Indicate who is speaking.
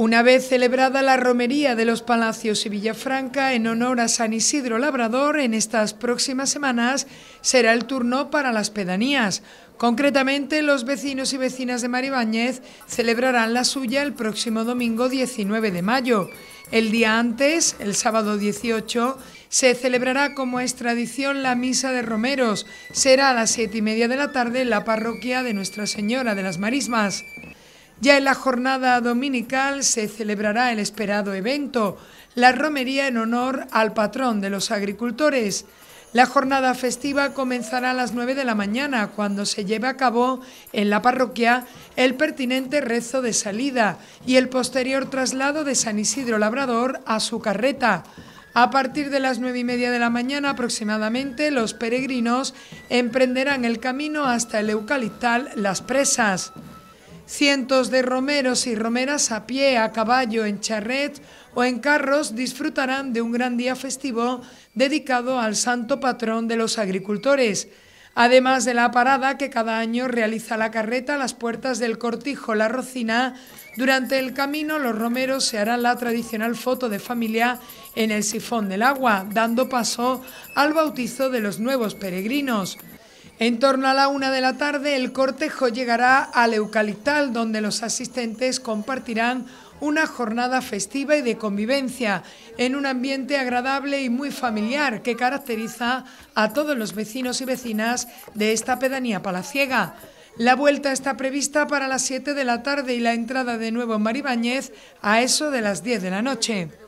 Speaker 1: Una vez celebrada la romería de los Palacios y Villafranca en honor a San Isidro Labrador, en estas próximas semanas será el turno para las pedanías. Concretamente, los vecinos y vecinas de Maribáñez celebrarán la suya el próximo domingo 19 de mayo. El día antes, el sábado 18, se celebrará como es tradición la misa de romeros. Será a las siete y media de la tarde en la parroquia de Nuestra Señora de las Marismas. Ya en la jornada dominical se celebrará el esperado evento, la romería en honor al patrón de los agricultores. La jornada festiva comenzará a las 9 de la mañana, cuando se lleve a cabo en la parroquia el pertinente rezo de salida y el posterior traslado de San Isidro Labrador a su carreta. A partir de las nueve y media de la mañana aproximadamente, los peregrinos emprenderán el camino hasta el eucaliptal Las Presas. Cientos de romeros y romeras a pie, a caballo, en charret o en carros disfrutarán de un gran día festivo dedicado al santo patrón de los agricultores. Además de la parada que cada año realiza la carreta a las puertas del cortijo La Rocina, durante el camino los romeros se harán la tradicional foto de familia en el sifón del agua, dando paso al bautizo de los nuevos peregrinos. En torno a la una de la tarde, el cortejo llegará al Eucaliptal, donde los asistentes compartirán una jornada festiva y de convivencia, en un ambiente agradable y muy familiar que caracteriza a todos los vecinos y vecinas de esta pedanía palaciega. La vuelta está prevista para las 7 de la tarde y la entrada de nuevo en Maribáñez a eso de las 10 de la noche.